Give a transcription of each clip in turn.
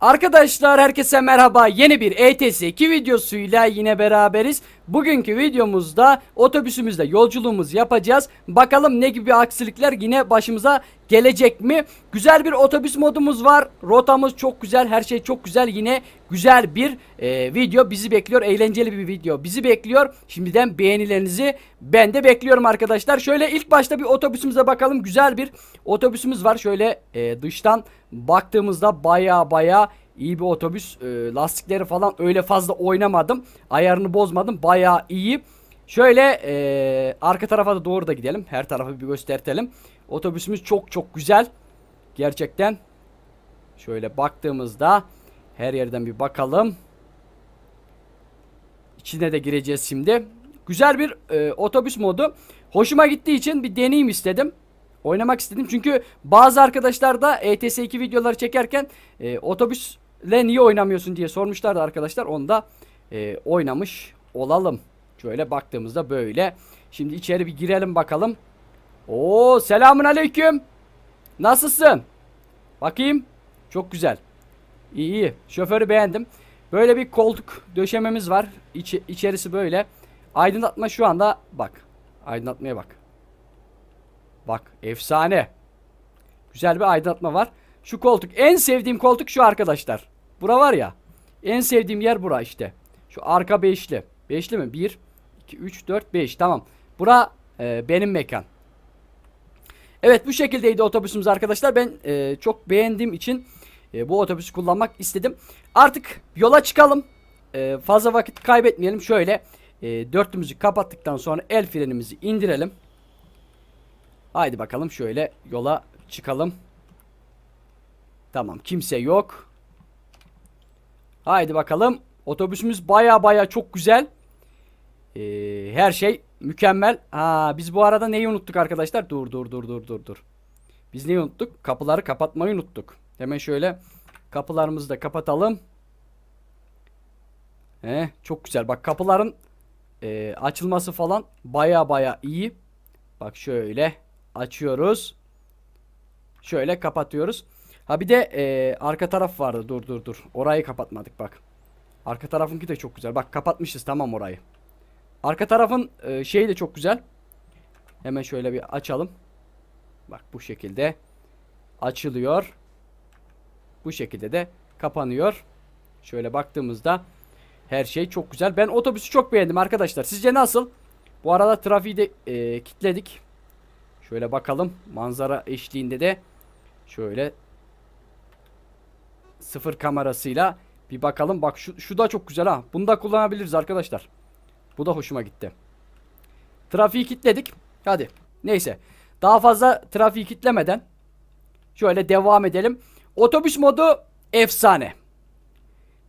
Arkadaşlar herkese merhaba. Yeni bir ETS 2 videosuyla yine beraberiz. Bugünkü videomuzda otobüsümüzle yolculuğumuz yapacağız. Bakalım ne gibi aksilikler yine başımıza gelecek mi? Güzel bir otobüs modumuz var. Rotamız çok güzel. Her şey çok güzel. Yine güzel bir e, video bizi bekliyor. Eğlenceli bir video bizi bekliyor. Şimdiden beğenilerinizi ben de bekliyorum arkadaşlar. Şöyle ilk başta bir otobüsümüze bakalım. Güzel bir otobüsümüz var. Şöyle e, dıştan baktığımızda baya baya iyi bir otobüs. E, lastikleri falan öyle fazla oynamadım. Ayarını bozmadım. Bayağı iyi. Şöyle e, arka tarafa da doğru da gidelim. Her tarafı bir göstertelim. Otobüsümüz çok çok güzel. Gerçekten. Şöyle baktığımızda her yerden bir bakalım. İçine de gireceğiz şimdi. Güzel bir e, otobüs modu. Hoşuma gittiği için bir deneyim istedim. Oynamak istedim çünkü bazı arkadaşlar da ETS2 videoları çekerken e, otobüs Le niye oynamıyorsun diye sormuşlardı arkadaşlar. Onda e, oynamış olalım. Şöyle baktığımızda böyle. Şimdi içeri bir girelim bakalım. Oo selamun aleyküm. Nasılsın? Bakayım. Çok güzel. İyi iyi. Şoförü beğendim. Böyle bir koltuk döşememiz var. İç, içerisi böyle. Aydınlatma şu anda bak. Aydınlatmaya bak. Bak efsane. Güzel bir aydınlatma var. Şu koltuk. En sevdiğim koltuk şu arkadaşlar. Bura var ya. En sevdiğim yer bura işte. Şu arka beşli. Beşli mi? Bir, iki, üç, dört, beş. Tamam. Bura e, benim mekan. Evet bu şekildeydi otobüsümüz arkadaşlar. Ben e, çok beğendiğim için e, bu otobüsü kullanmak istedim. Artık yola çıkalım. E, fazla vakit kaybetmeyelim. Şöyle e, dörtlümüzü kapattıktan sonra el frenimizi indirelim. Haydi bakalım şöyle yola çıkalım. Tamam kimse yok. Haydi bakalım. Otobüsümüz baya baya çok güzel. Ee, her şey mükemmel. Ha, biz bu arada neyi unuttuk arkadaşlar? Dur dur dur dur dur dur. Biz neyi unuttuk? Kapıları kapatmayı unuttuk. Hemen şöyle kapılarımızı da kapatalım. He, çok güzel. Bak kapıların e, açılması falan baya baya iyi. Bak şöyle açıyoruz. Şöyle kapatıyoruz. Ha bir de e, arka taraf vardı. Dur dur dur. Orayı kapatmadık bak. Arka tarafınki de çok güzel. Bak kapatmışız tamam orayı. Arka tarafın e, şeyi de çok güzel. Hemen şöyle bir açalım. Bak bu şekilde açılıyor. Bu şekilde de kapanıyor. Şöyle baktığımızda her şey çok güzel. Ben otobüsü çok beğendim arkadaşlar. Sizce nasıl? Bu arada trafiği de e, kitledik. Şöyle bakalım. Manzara eşliğinde de şöyle Sıfır kamerasıyla. Bir bakalım. Bak şu, şu da çok güzel ha. Bunu da kullanabiliriz arkadaşlar. Bu da hoşuma gitti. Trafiği kilitledik. Hadi. Neyse. Daha fazla trafiği kilitlemeden şöyle devam edelim. Otobüs modu efsane.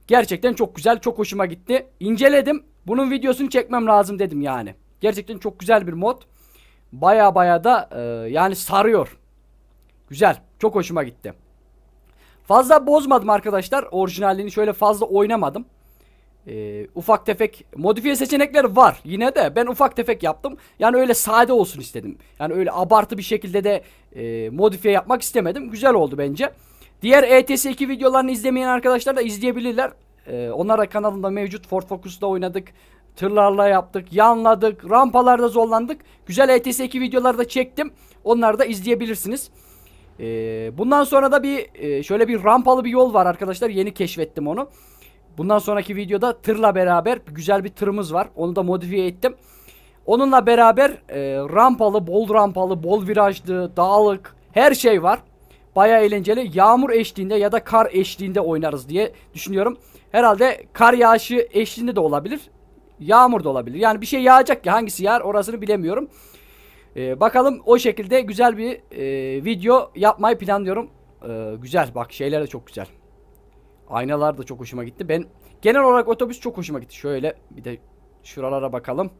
Gerçekten çok güzel. Çok hoşuma gitti. İnceledim. Bunun videosunu çekmem lazım dedim yani. Gerçekten çok güzel bir mod. Baya baya da e, yani sarıyor. Güzel. Çok hoşuma gitti. Fazla bozmadım arkadaşlar. Orijinalliğini şöyle fazla oynamadım. Ee, ufak tefek modifiye seçenekler var yine de ben ufak tefek yaptım yani öyle sade olsun istedim yani öyle abartı bir şekilde de e, modifiye yapmak istemedim güzel oldu bence diğer ETS2 videolarını izlemeyen arkadaşlar da izleyebilirler ee, onlar da kanalında mevcut Ford Focus'ta oynadık tırlarla yaptık yanladık rampalarda zorlandık güzel ETS2 videolarda çektim onları da izleyebilirsiniz ee, bundan sonra da bir e, şöyle bir rampalı bir yol var arkadaşlar. Yeni keşfettim onu. Bundan sonraki videoda tırla beraber güzel bir tırımız var. Onu da modifiye ettim. Onunla beraber e, rampalı, bol rampalı, bol virajlı, dağlık her şey var. Baya eğlenceli. Yağmur eşliğinde ya da kar eşliğinde oynarız diye düşünüyorum. Herhalde kar yağışı eşliğinde de olabilir. Yağmur da olabilir. Yani bir şey yağacak ya hangisi yağar orasını bilemiyorum. E, bakalım o şekilde güzel bir e, video yapmayı planlıyorum. E, güzel bak şeyler de çok güzel. Aynalar da çok hoşuma gitti. Ben genel olarak otobüs çok hoşuma gitti. Şöyle bir de şuralara bakalım.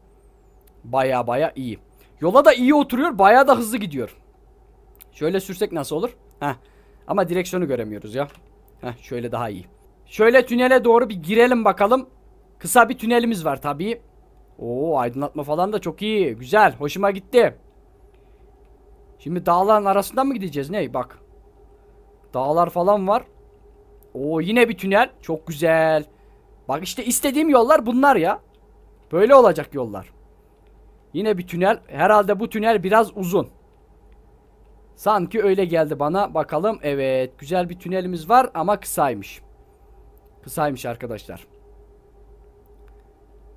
Baya baya iyi. Yola da iyi oturuyor. Baya da hızlı gidiyor. Şöyle sürsek nasıl olur? Heh. Ama direksiyonu göremiyoruz ya. Heh, şöyle daha iyi. Şöyle tünele doğru bir girelim bakalım. Kısa bir tünelimiz var tabii. Oo aydınlatma falan da çok iyi. Güzel. Hoşuma gitti. Şimdi dağların arasından mı gideceğiz? ney? Bak. Dağlar falan var. Oo yine bir tünel. Çok güzel. Bak işte istediğim yollar bunlar ya. Böyle olacak yollar. Yine bir tünel. Herhalde bu tünel biraz uzun. Sanki öyle geldi bana. Bakalım. Evet. Güzel bir tünelimiz var ama kısaymış. Kısaymış arkadaşlar.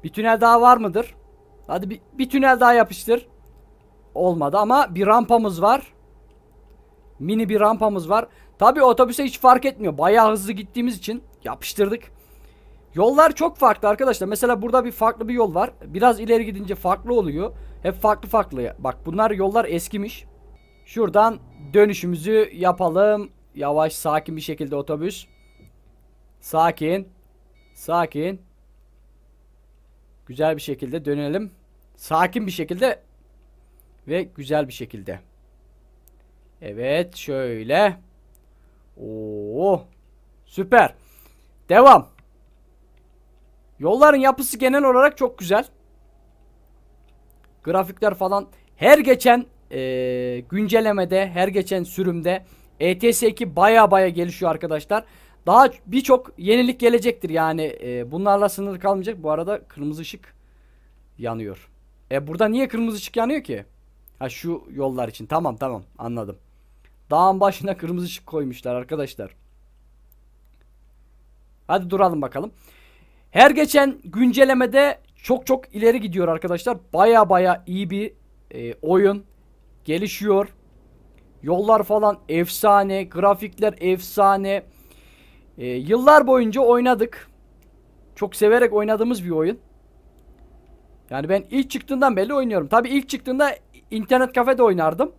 Bir tünel daha var mıdır? Hadi bir, bir tünel daha yapıştır. Olmadı ama bir rampamız var. Mini bir rampamız var. Tabi otobüse hiç fark etmiyor. Bayağı hızlı gittiğimiz için yapıştırdık. Yollar çok farklı arkadaşlar. Mesela burada bir farklı bir yol var. Biraz ileri gidince farklı oluyor. Hep farklı farklı. Bak bunlar yollar eskimiş. Şuradan dönüşümüzü yapalım. Yavaş sakin bir şekilde otobüs. Sakin. Sakin. Güzel bir şekilde dönelim. Sakin bir şekilde ve güzel bir şekilde. Evet şöyle. Oo. Süper. Devam. Yolların yapısı genel olarak çok güzel. Grafikler falan her geçen e, güncellemede, her geçen sürümde ETS2 baya baya gelişiyor arkadaşlar. Daha birçok yenilik gelecektir yani e, bunlarla sınır kalmayacak. Bu arada kırmızı ışık yanıyor. E burada niye kırmızı ışık yanıyor ki? Ha şu yollar için tamam tamam anladım. Dağın başına kırmızı ışık koymuşlar arkadaşlar. Hadi duralım bakalım. Her geçen güncellemede çok çok ileri gidiyor arkadaşlar. Baya baya iyi bir e, oyun gelişiyor. Yollar falan efsane, grafikler efsane. E, yıllar boyunca oynadık. Çok severek oynadığımız bir oyun. Yani ben ilk çıktığından beri oynuyorum. Tabi ilk çıktığında internet kafede oynardım.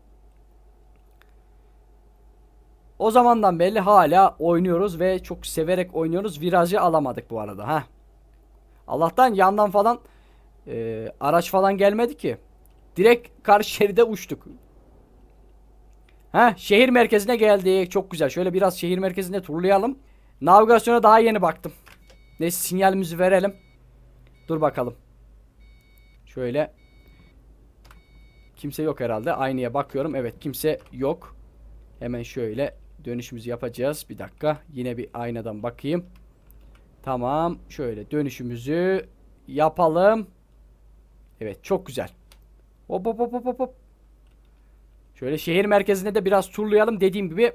O zamandan beri hala oynuyoruz ve çok severek oynuyoruz. Virajı alamadık bu arada. ha. Allah'tan yandan falan e, araç falan gelmedi ki. Direkt karşı şeride uçtuk. Ha, şehir merkezine geldik. Çok güzel. Şöyle biraz şehir merkezinde turlayalım. Navigasyona daha yeni baktım. Neyse sinyalimizi verelim. Dur bakalım. Şöyle. Kimse yok herhalde. Aynaya bakıyorum. Evet kimse yok. Hemen şöyle dönüşümüzü yapacağız. Bir dakika. Yine bir aynadan bakayım. Tamam. Şöyle dönüşümüzü yapalım. Evet çok güzel. Hop hop hop hop hop. Şöyle şehir merkezinde de biraz turlayalım. Dediğim gibi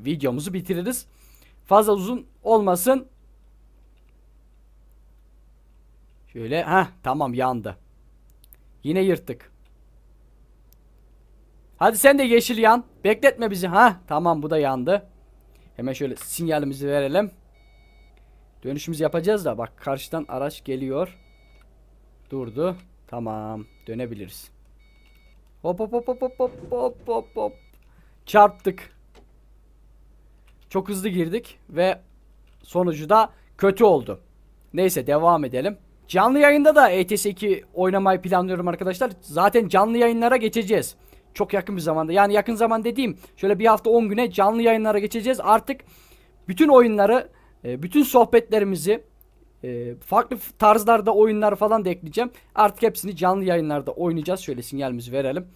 videomuzu bitiririz. Fazla uzun olmasın. Şöyle ha tamam yandı. Yine yırttık. Hadi sen de yeşil yan. Bekletme bizi. Ha tamam bu da yandı. Hemen şöyle sinyalimizi verelim. Dönüşümüzü yapacağız da bak karşıdan araç geliyor. Durdu. Tamam. Dönebiliriz. Hop hop hop hop hop hop hop hop. Çarptık. Çok hızlı girdik ve sonucu da kötü oldu. Neyse devam edelim. Canlı yayında da ETS2 oynamayı planlıyorum arkadaşlar. Zaten canlı yayınlara geçeceğiz. Çok yakın bir zamanda. Yani yakın zaman dediğim şöyle bir hafta 10 güne canlı yayınlara geçeceğiz. Artık bütün oyunları, e, bütün sohbetlerimizi, e, farklı tarzlarda oyunlar falan da ekleyeceğim. Artık hepsini canlı yayınlarda oynayacağız. Şöyle sinyalimizi verelim.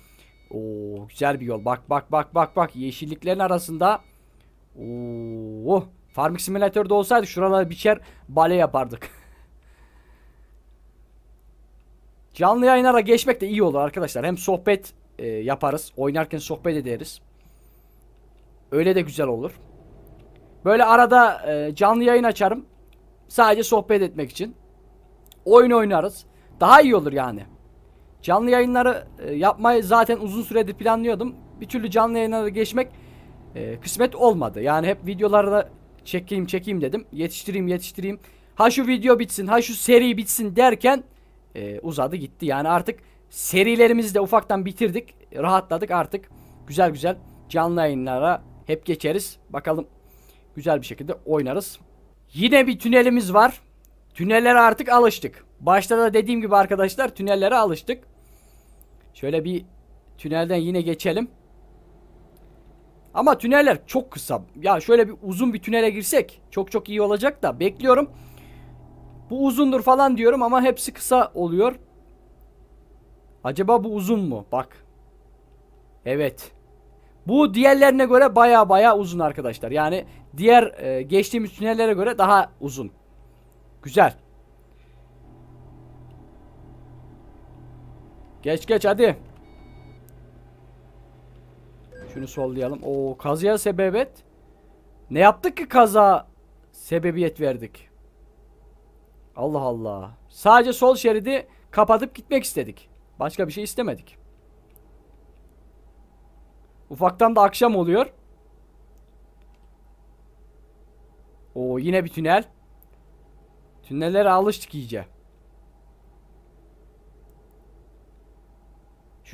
Oo güzel bir yol. Bak bak bak bak bak yeşilliklerin arasında Oo, Farming Simulator'da olsaydı şuralara biçer bale yapardık. Canlı yayınlara geçmek de iyi olur arkadaşlar. Hem sohbet e, yaparız. Oynarken sohbet ederiz. Öyle de güzel olur. Böyle arada e, canlı yayın açarım. Sadece sohbet etmek için. Oyun oynarız. Daha iyi olur yani. Canlı yayınları e, yapmayı zaten uzun süredir planlıyordum. Bir türlü canlı yayınlara geçmek e, kısmet olmadı. Yani hep videolarda çekeyim çekeyim dedim. Yetiştireyim yetiştireyim. Ha şu video bitsin ha şu seri bitsin derken e, uzadı gitti. Yani artık serilerimizi de ufaktan bitirdik. Rahatladık artık. Güzel güzel canlı yayınlara hep geçeriz. Bakalım güzel bir şekilde oynarız. Yine bir tünelimiz var. Tünellere artık alıştık. Başta da dediğim gibi arkadaşlar tünellere alıştık. Şöyle bir tünelden yine geçelim. Ama tüneller çok kısa. Ya şöyle bir uzun bir tünele girsek çok çok iyi olacak da bekliyorum. Bu uzundur falan diyorum ama hepsi kısa oluyor. Acaba bu uzun mu? Bak. Evet. Bu diğerlerine göre baya baya uzun arkadaşlar. Yani diğer e, geçtiğimiz tünellere göre daha uzun. Güzel. Geç geç hadi. Şunu sollayalım. O kazaya sebebet. Ne yaptık ki kaza sebebiyet verdik? Allah Allah. Sadece sol şeridi kapatıp gitmek istedik. Başka bir şey istemedik. Ufaktan da akşam oluyor. O yine bir tünel. Tünellere alıştık iyice.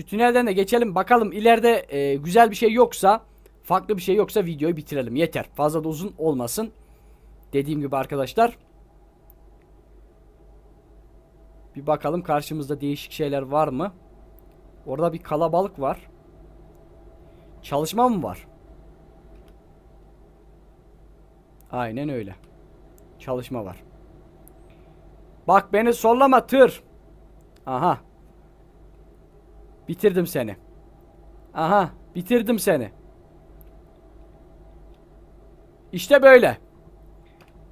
Şu tünelden de geçelim bakalım ileride e, güzel bir şey yoksa farklı bir şey yoksa videoyu bitirelim yeter. Fazla da uzun olmasın. Dediğim gibi arkadaşlar. Bir bakalım karşımızda değişik şeyler var mı? Orada bir kalabalık var. Çalışma mı var? Aynen öyle. Çalışma var. Bak beni sollama tır. Aha. Bitirdim seni. Aha bitirdim seni. İşte böyle.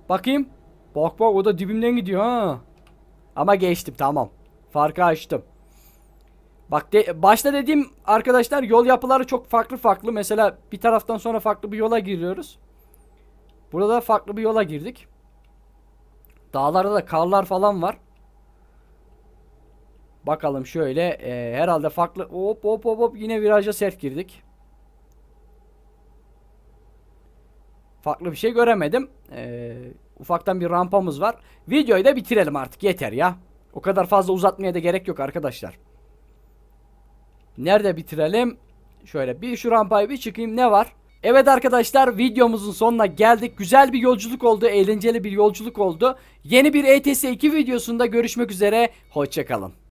Bakayım. Bak bak o da dibimden gidiyor ha. Ama geçtim tamam. Farkı açtım. Bak de, başta dediğim arkadaşlar yol yapıları çok farklı farklı. Mesela bir taraftan sonra farklı bir yola giriyoruz. Burada farklı bir yola girdik. Dağlarda da karlar falan var. Bakalım şöyle e, herhalde farklı hop hop hop hop yine viraja sert girdik. Farklı bir şey göremedim. E, ufaktan bir rampamız var. Videoyu da bitirelim artık yeter ya. O kadar fazla uzatmaya da gerek yok arkadaşlar. Nerede bitirelim? Şöyle bir şu rampayı bir çıkayım ne var? Evet arkadaşlar videomuzun sonuna geldik. Güzel bir yolculuk oldu. Eğlenceli bir yolculuk oldu. Yeni bir ETS 2 videosunda görüşmek üzere. Hoşçakalın.